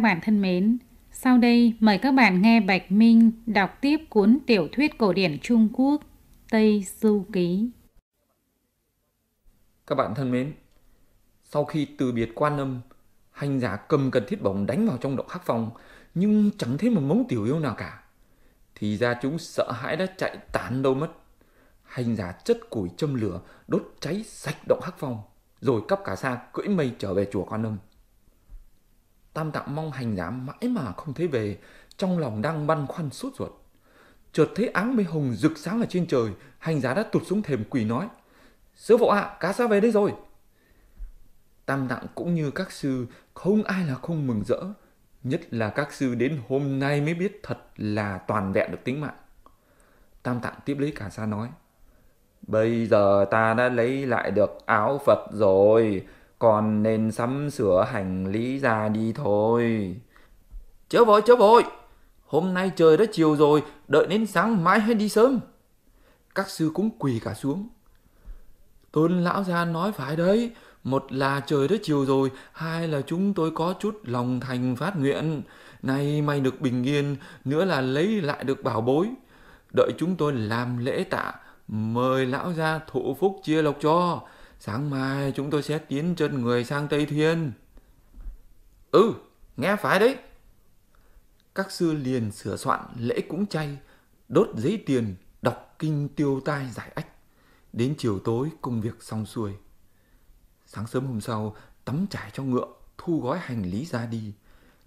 các bạn thân mến, sau đây mời các bạn nghe Bạch Minh đọc tiếp cuốn tiểu thuyết cổ điển Trung Quốc Tây Du Ký. Các bạn thân mến, sau khi từ biệt quan âm, hành giả cầm cần thiết bổng đánh vào trong động hắc phòng nhưng chẳng thấy một mống tiểu yêu nào cả. Thì ra chúng sợ hãi đã chạy tán đâu mất. Hành giả chất củi châm lửa đốt cháy sạch động hắc phòng rồi cắp cả xa cưỡi mây trở về chùa quan âm. Tam tạng mong hành giả mãi mà không thấy về, trong lòng đang băn khoăn suốt ruột. Chợt thấy áng mây hồng rực sáng ở trên trời, hành giả đã tụt xuống thềm quỳ nói. Sư phụ ạ, à, cá xa về đây rồi. Tam tạng cũng như các sư, không ai là không mừng rỡ. Nhất là các sư đến hôm nay mới biết thật là toàn vẹn được tính mạng. Tam tạng tiếp lấy cả sa nói. Bây giờ ta đã lấy lại được áo Phật rồi, con nên sắm sửa hành lý ra đi thôi. Chớ vội, chớ vội. Hôm nay trời đã chiều rồi, đợi đến sáng mai hay đi sớm. Các sư cũng quỳ cả xuống. Tôn lão gia nói phải đấy, một là trời đã chiều rồi, hai là chúng tôi có chút lòng thành phát nguyện. Nay may được bình yên, nữa là lấy lại được bảo bối. Đợi chúng tôi làm lễ tạ, mời lão gia thụ phúc chia lộc cho sáng mai chúng tôi sẽ tiến chân người sang Tây Thiên. Ừ, nghe phải đấy. Các sư liền sửa soạn lễ cúng chay, đốt giấy tiền, đọc kinh tiêu tai giải ách. Đến chiều tối công việc xong xuôi. Sáng sớm hôm sau, tắm trải cho ngựa, thu gói hành lý ra đi.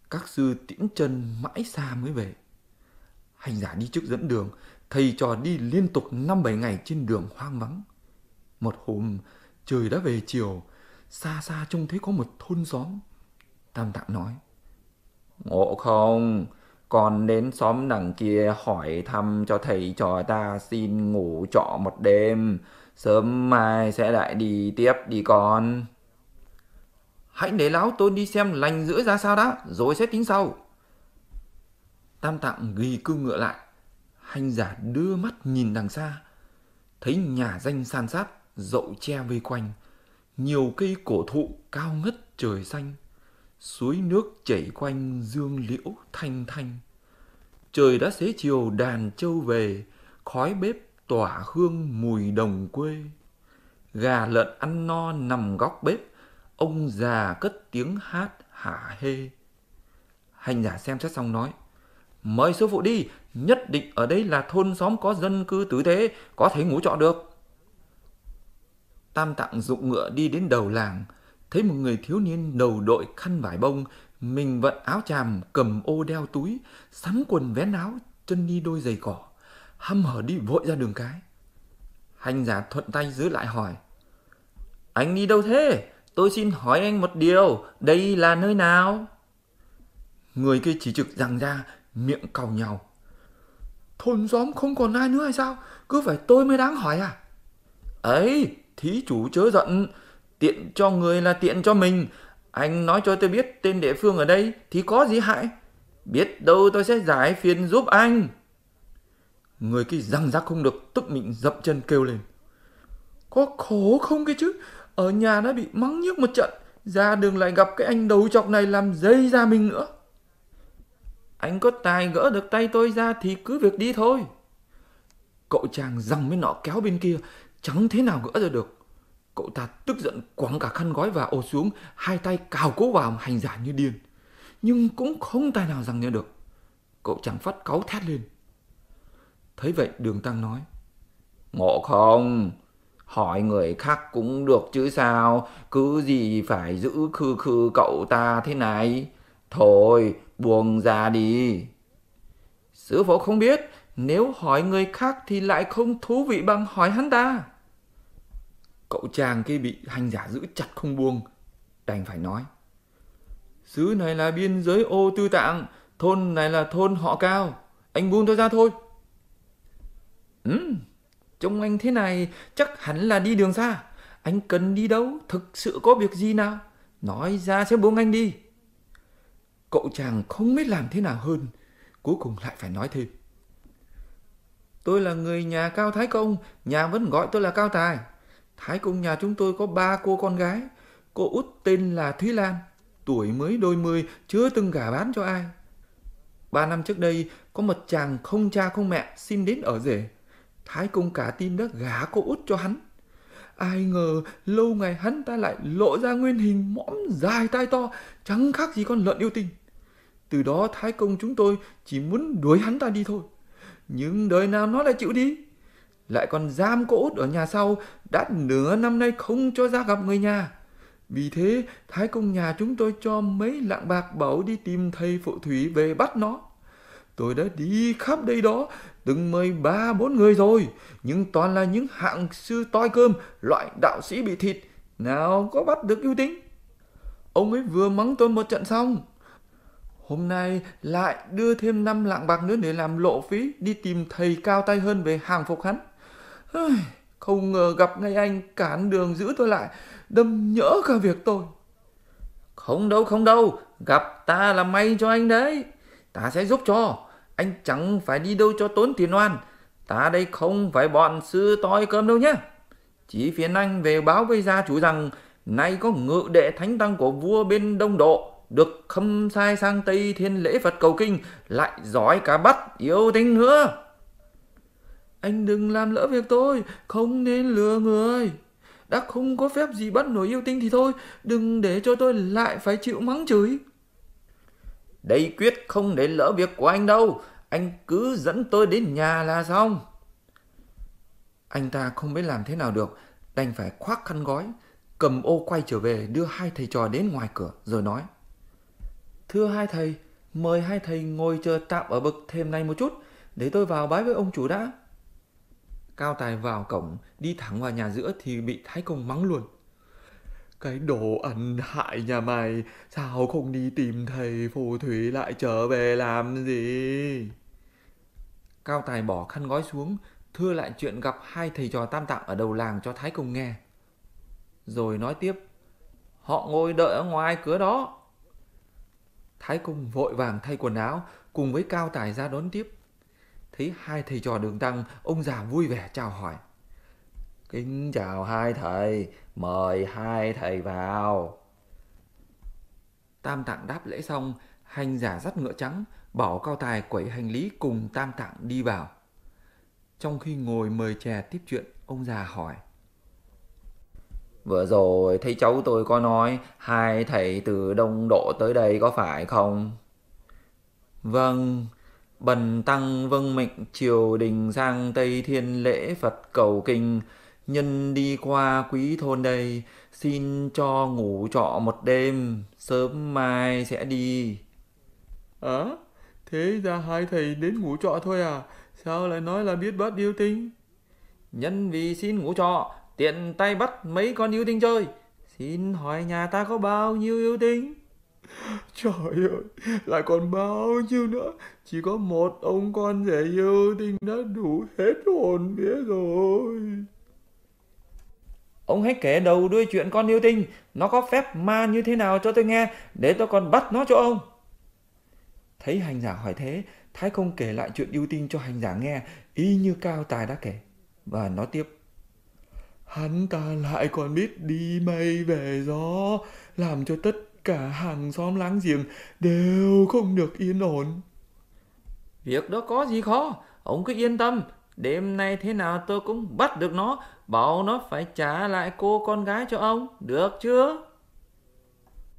Các sư tiễn chân mãi xa mới về. Hành giả đi trước dẫn đường, thầy trò đi liên tục năm bảy ngày trên đường hoang vắng. Một hôm, trời đã về chiều xa xa trông thấy có một thôn xóm tam tạng nói ngộ không con đến xóm đằng kia hỏi thăm cho thầy trò ta xin ngủ trọ một đêm sớm mai sẽ lại đi tiếp đi con hãy để lão tôi đi xem lành giữa ra sao đã rồi sẽ tính sau tam tạng ghi cương ngựa lại hành giả đưa mắt nhìn đằng xa thấy nhà danh san sát dậu tre vây quanh, nhiều cây cổ thụ cao ngất trời xanh, suối nước chảy quanh dương liễu thanh thanh. Trời đã xế chiều đàn trâu về, khói bếp tỏa hương mùi đồng quê. Gà lợn ăn no nằm góc bếp, ông già cất tiếng hát hả hê. Hành giả xem xét xong nói, mời sư phụ đi, nhất định ở đây là thôn xóm có dân cư tử tế, có thể ngủ trọ được. Tam Tạng dụng ngựa đi đến đầu làng, thấy một người thiếu niên đầu đội khăn vải bông, mình vận áo chàm, cầm ô đeo túi, sắn quần vén áo, chân đi đôi giày cỏ, hăm hở đi vội ra đường cái. Hành giả thuận tay giữ lại hỏi, Anh đi đâu thế? Tôi xin hỏi anh một điều, đây là nơi nào? Người kia chỉ trực rằng ra, miệng cầu nhau: Thôn xóm không còn ai nữa hay sao? Cứ phải tôi mới đáng hỏi à? Ấy, thí chủ chớ giận, tiện cho người là tiện cho mình. Anh nói cho tôi biết tên địa phương ở đây thì có gì hại. Biết đâu tôi sẽ giải phiền giúp anh. Người kia răng rắc không được, tức mình dậm chân kêu lên. Có khổ không cái chứ, ở nhà đã bị mắng nhức một trận, ra đường lại gặp cái anh đầu chọc này làm dây ra mình nữa. Anh có tài gỡ được tay tôi ra thì cứ việc đi thôi. Cậu chàng răng với nọ kéo bên kia, Chẳng thế nào gỡ ra được. Cậu ta tức giận quẳng cả khăn gói và ô xuống, hai tay cào cố vào hành giả như điên. Nhưng cũng không tài nào rằng nghe được. Cậu chẳng phát cáu thét lên. Thấy vậy đường tăng nói. Ngộ không, hỏi người khác cũng được chứ sao, cứ gì phải giữ khư khư cậu ta thế này. Thôi, buông ra đi. Sư phụ không biết, nếu hỏi người khác thì lại không thú vị bằng hỏi hắn ta. Cậu chàng kia bị hành giả giữ chặt không buông, đành phải nói. Xứ này là biên giới ô tư tạng, thôn này là thôn họ cao, anh buông tôi ra thôi. Ừ, trông anh thế này chắc hẳn là đi đường xa, anh cần đi đâu, thực sự có việc gì nào, nói ra sẽ buông anh đi. Cậu chàng không biết làm thế nào hơn, cuối cùng lại phải nói thêm. Tôi là người nhà Cao Thái Công, nhà vẫn gọi tôi là Cao Tài. Thái Công nhà chúng tôi có ba cô con gái. Cô út tên là Thúy Lan, tuổi mới đôi mươi, chưa từng gả bán cho ai. Ba năm trước đây, có một chàng không cha không mẹ xin đến ở rể. Thái Công cả tin đã gả cô út cho hắn. Ai ngờ lâu ngày hắn ta lại lộ ra nguyên hình mõm dài tai to, chẳng khác gì con lợn yêu tình. Từ đó Thái Công chúng tôi chỉ muốn đuổi hắn ta đi thôi. Nhưng đời nào nó lại chịu đi lại còn giam cô út ở nhà sau đã nửa năm nay không cho ra gặp người nhà vì thế thái công nhà chúng tôi cho mấy lạng bạc bảo đi tìm thầy phù thủy về bắt nó tôi đã đi khắp đây đó từng mời ba bốn người rồi nhưng toàn là những hạng sư toi cơm loại đạo sĩ bị thịt nào có bắt được ưu tính ông ấy vừa mắng tôi một trận xong hôm nay lại đưa thêm năm lạng bạc nữa để làm lộ phí đi tìm thầy cao tay hơn về hàng phục hắn không ngờ gặp ngay anh cản đường giữ tôi lại, đâm nhỡ cả việc tôi. Không đâu, không đâu, gặp ta là may cho anh đấy. Ta sẽ giúp cho, anh chẳng phải đi đâu cho tốn tiền oan. Ta đây không phải bọn sư toi cơm đâu nhé. Chỉ phiền anh về báo với gia chủ rằng nay có ngự đệ thánh tăng của vua bên Đông Độ được khâm sai sang Tây Thiên lễ Phật cầu kinh lại giỏi cả bắt yêu tinh nữa anh đừng làm lỡ việc tôi, không nên lừa người. Đã không có phép gì bắt nổi yêu tinh thì thôi, đừng để cho tôi lại phải chịu mắng chửi. Đây quyết không để lỡ việc của anh đâu, anh cứ dẫn tôi đến nhà là xong. Anh ta không biết làm thế nào được, đành phải khoác khăn gói, cầm ô quay trở về đưa hai thầy trò đến ngoài cửa rồi nói. Thưa hai thầy, mời hai thầy ngồi chờ tạm ở bậc thềm này một chút, để tôi vào bái với ông chủ đã. Cao Tài vào cổng, đi thẳng vào nhà giữa thì bị Thái Công mắng luôn. Cái đồ ẩn hại nhà mày, sao không đi tìm thầy phù thủy lại trở về làm gì? Cao Tài bỏ khăn gói xuống, thưa lại chuyện gặp hai thầy trò tam tạng ở đầu làng cho Thái Công nghe. Rồi nói tiếp, họ ngồi đợi ở ngoài cửa đó. Thái Công vội vàng thay quần áo, cùng với Cao Tài ra đón tiếp thấy hai thầy trò đường tăng ông già vui vẻ chào hỏi kính chào hai thầy mời hai thầy vào tam tạng đáp lễ xong hành giả dắt ngựa trắng bỏ cao tài quẩy hành lý cùng tam tạng đi vào trong khi ngồi mời chè tiếp chuyện ông già hỏi vừa rồi thấy cháu tôi có nói hai thầy từ đông độ tới đây có phải không vâng bần tăng vâng mệnh triều đình sang tây thiên lễ phật cầu kinh nhân đi qua quý thôn đây xin cho ngủ trọ một đêm sớm mai sẽ đi ờ à, thế ra hai thầy đến ngủ trọ thôi à sao lại nói là biết bắt yêu tinh nhân vì xin ngủ trọ tiện tay bắt mấy con yêu tinh chơi xin hỏi nhà ta có bao nhiêu yêu tinh Trời ơi, lại còn bao nhiêu nữa? Chỉ có một ông con rể yêu tinh đã đủ hết hồn vía rồi. Ông hãy kể đầu đuôi chuyện con yêu tinh, nó có phép ma như thế nào cho tôi nghe, để tôi còn bắt nó cho ông. Thấy hành giả hỏi thế, Thái không kể lại chuyện yêu tinh cho hành giả nghe, y như Cao Tài đã kể. Và nó tiếp. Hắn ta lại còn biết đi mây về gió, làm cho tất cả hàng xóm láng giềng đều không được yên ổn. Việc đó có gì khó, ông cứ yên tâm, đêm nay thế nào tôi cũng bắt được nó, bảo nó phải trả lại cô con gái cho ông, được chưa?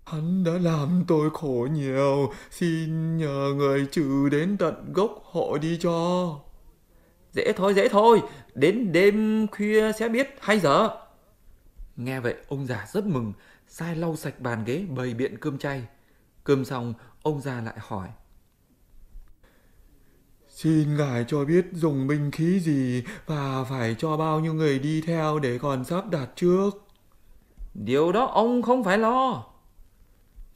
Hắn đã làm tôi khổ nhiều, xin nhờ người trừ đến tận gốc họ đi cho. Dễ thôi, dễ thôi, đến đêm khuya sẽ biết hay giờ. Nghe vậy ông già rất mừng, sai lau sạch bàn ghế bày biện cơm chay. Cơm xong, ông già lại hỏi. Xin ngài cho biết dùng binh khí gì và phải cho bao nhiêu người đi theo để còn sắp đặt trước. Điều đó ông không phải lo.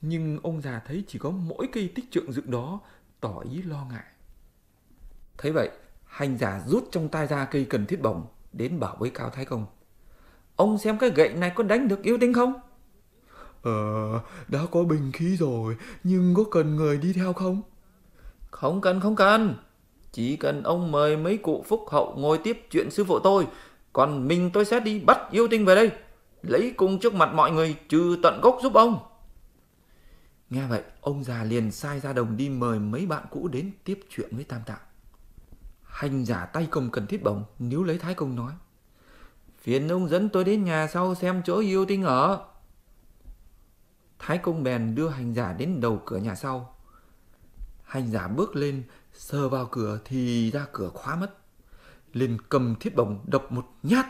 Nhưng ông già thấy chỉ có mỗi cây tích trượng dựng đó tỏ ý lo ngại. Thấy vậy, hành giả rút trong tay ra cây cần thiết bổng đến bảo với Cao Thái Công. Ông xem cái gậy này có đánh được yêu tinh không? Ờ, đã có bình khí rồi, nhưng có cần người đi theo không? Không cần, không cần. Chỉ cần ông mời mấy cụ phúc hậu ngồi tiếp chuyện sư phụ tôi, còn mình tôi sẽ đi bắt yêu tinh về đây, lấy cung trước mặt mọi người trừ tận gốc giúp ông. Nghe vậy, ông già liền sai ra đồng đi mời mấy bạn cũ đến tiếp chuyện với Tam Tạng. Hành giả tay cầm cần thiết bổng, níu lấy Thái Công nói. Phiền ông dẫn tôi đến nhà sau xem chỗ yêu tinh ở. Thái công bèn đưa hành giả đến đầu cửa nhà sau. Hành giả bước lên, sờ vào cửa thì ra cửa khóa mất. Liền cầm thiết bổng đập một nhát,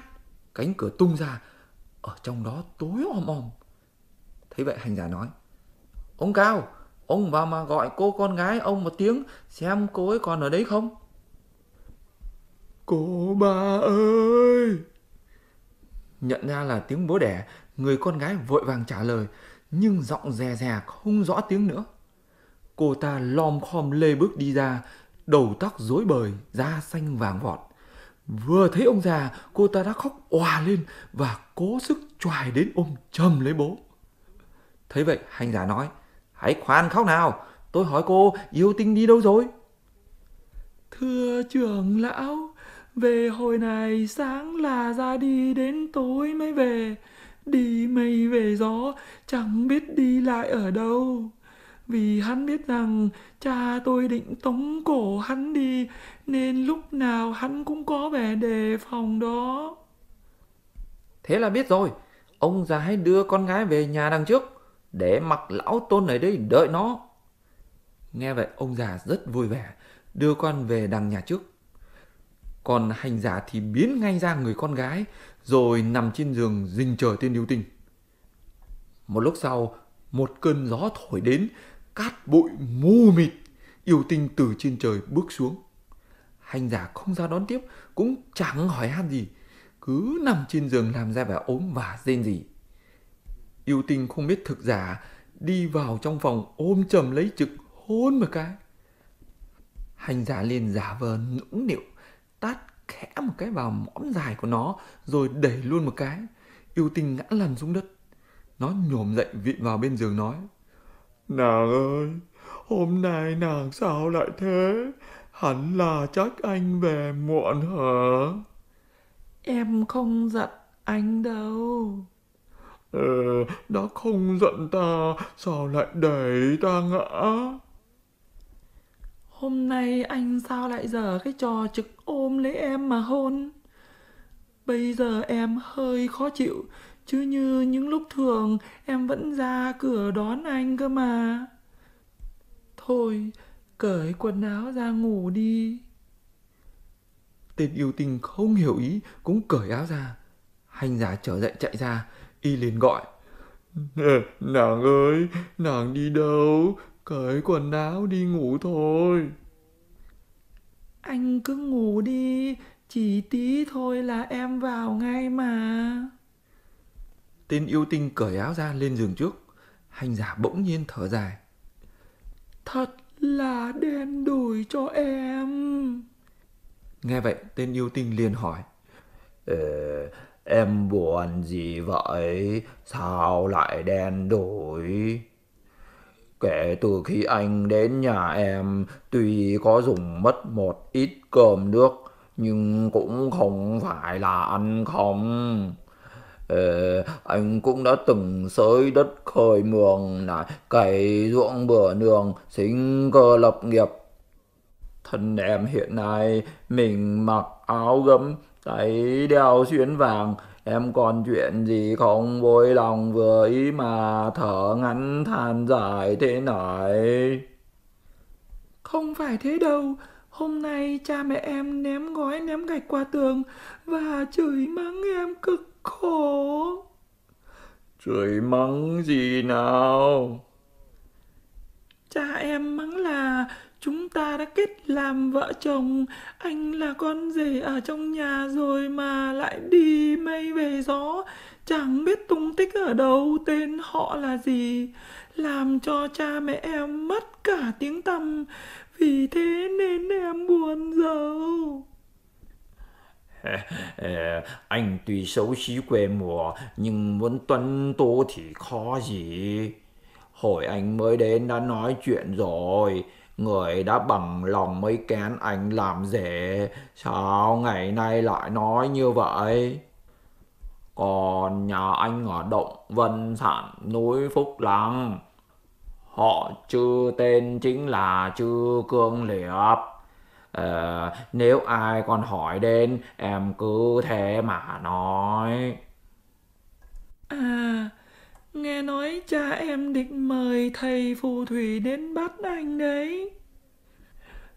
cánh cửa tung ra, ở trong đó tối om om. Thấy vậy hành giả nói, Ông Cao, ông vào mà gọi cô con gái ông một tiếng xem cô ấy còn ở đấy không. Cô bà ơi! Nhận ra là tiếng bố đẻ, người con gái vội vàng trả lời – nhưng giọng rè rè không rõ tiếng nữa. Cô ta lom khom lê bước đi ra, đầu tóc rối bời, da xanh vàng vọt. Vừa thấy ông già, cô ta đã khóc òa lên và cố sức choài đến ôm chầm lấy bố. Thấy vậy, hành giả nói, hãy khoan khóc nào, tôi hỏi cô yêu tinh đi đâu rồi? Thưa trưởng lão, về hồi này sáng là ra đi đến tối mới về, đi mây về gió chẳng biết đi lại ở đâu vì hắn biết rằng cha tôi định tống cổ hắn đi nên lúc nào hắn cũng có vẻ đề phòng đó thế là biết rồi ông già hãy đưa con gái về nhà đằng trước để mặc lão tôn ở đây đợi nó nghe vậy ông già rất vui vẻ đưa con về đằng nhà trước còn hành giả thì biến ngay ra người con gái rồi nằm trên giường rình chờ tên yêu tinh một lúc sau một cơn gió thổi đến cát bụi mù mịt yêu tinh từ trên trời bước xuống hành giả không ra đón tiếp cũng chẳng hỏi han gì cứ nằm trên giường làm ra vẻ ốm và rên gì yêu tinh không biết thực giả đi vào trong phòng ôm chầm lấy trực hôn một cái hành giả liền giả vờ nũng nịu tát khẽ một cái vào mõm dài của nó rồi đẩy luôn một cái yêu tinh ngã lăn xuống đất nó nhổm dậy vịn vào bên giường nói nàng ơi hôm nay nàng sao lại thế hẳn là chắc anh về muộn hả em không giận anh đâu ờ đã không giận ta sao lại đẩy ta ngã Hôm nay anh sao lại dở cái trò trực ôm lấy em mà hôn? Bây giờ em hơi khó chịu, chứ như những lúc thường em vẫn ra cửa đón anh cơ mà. Thôi, cởi quần áo ra ngủ đi. Tên yêu tình không hiểu ý cũng cởi áo ra. Hành giả trở dậy chạy ra, y liền gọi. Nàng ơi, nàng đi đâu? Cởi quần áo đi ngủ thôi. Anh cứ ngủ đi, chỉ tí thôi là em vào ngay mà. Tên yêu tinh cởi áo ra lên giường trước, hành giả bỗng nhiên thở dài. Thật là đen đủi cho em. Nghe vậy, tên yêu tinh liền hỏi. Ờ, em buồn gì vậy? Sao lại đen đủi? Kể từ khi anh đến nhà em, tuy có dùng mất một ít cơm nước, nhưng cũng không phải là ăn không. Ờ, anh cũng đã từng sới đất khơi mường, này, cày ruộng bừa nương, sinh cơ lập nghiệp. Thân em hiện nay, mình mặc áo gấm, tay đeo xuyến vàng, em còn chuyện gì không vui lòng vừa ý mà thở ngắn than dài thế này không phải thế đâu hôm nay cha mẹ em ném gói ném gạch qua tường và chửi mắng em cực khổ chửi mắng gì nào cha em mắng là chúng ta đã kết làm vợ chồng anh là con rể ở trong nhà rồi mà lại đi mây về gió chẳng biết tung tích ở đâu tên họ là gì làm cho cha mẹ em mất cả tiếng tăm vì thế nên em buồn rầu anh tuy xấu xí quê mùa nhưng muốn tuân tu thì khó gì hồi anh mới đến đã nói chuyện rồi Người đã bằng lòng mấy kén anh làm rể, sao ngày nay lại nói như vậy? Còn nhà anh ở Động Vân Sản núi Phúc Lăng, họ chư tên chính là chư Cương liệt Ờ, nếu ai còn hỏi đến, em cứ thế mà nói. À Nghe nói cha em định mời thầy phù thủy đến bắt anh đấy.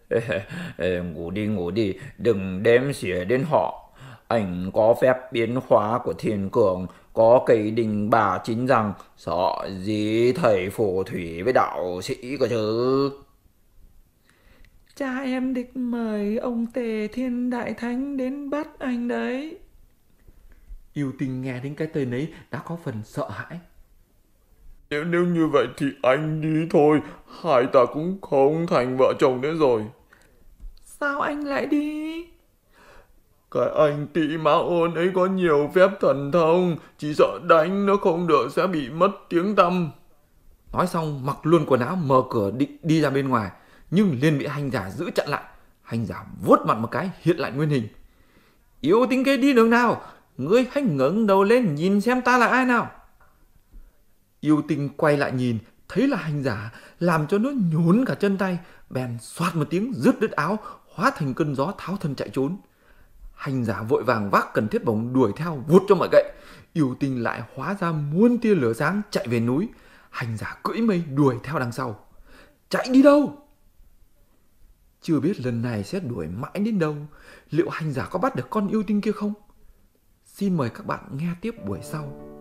ngủ đi ngủ đi, đừng đếm xỉa đến họ. Anh có phép biến hóa của thiên cường, có cây đình bà chính rằng sợ gì thầy phù thủy với đạo sĩ cơ chứ. Cha em định mời ông Tề Thiên Đại Thánh đến bắt anh đấy. Yêu tinh nghe đến cái tên ấy đã có phần sợ hãi. Nếu, nếu như vậy thì anh đi thôi, hai ta cũng không thành vợ chồng nữa rồi. Sao anh lại đi? Cái anh tị má ôn ấy có nhiều phép thần thông, chỉ sợ đánh nó không được sẽ bị mất tiếng tâm. Nói xong mặc luôn quần áo mở cửa định đi ra bên ngoài, nhưng liền bị hành giả giữ chặn lại. Hành giả vuốt mặt một cái hiện lại nguyên hình. Yếu tính kế đi đường nào, ngươi hãy ngẩng đầu lên nhìn xem ta là ai nào. Yêu tinh quay lại nhìn, thấy là hành giả, làm cho nó nhún cả chân tay, bèn xoát một tiếng rứt đứt áo, hóa thành cơn gió tháo thân chạy trốn. Hành giả vội vàng vác cần thiết bổng đuổi theo vút cho mọi gậy. Yêu tinh lại hóa ra muôn tia lửa sáng chạy về núi. Hành giả cưỡi mây đuổi theo đằng sau. Chạy đi đâu? Chưa biết lần này sẽ đuổi mãi đến đâu. Liệu hành giả có bắt được con yêu tinh kia không? Xin mời các bạn nghe tiếp buổi sau.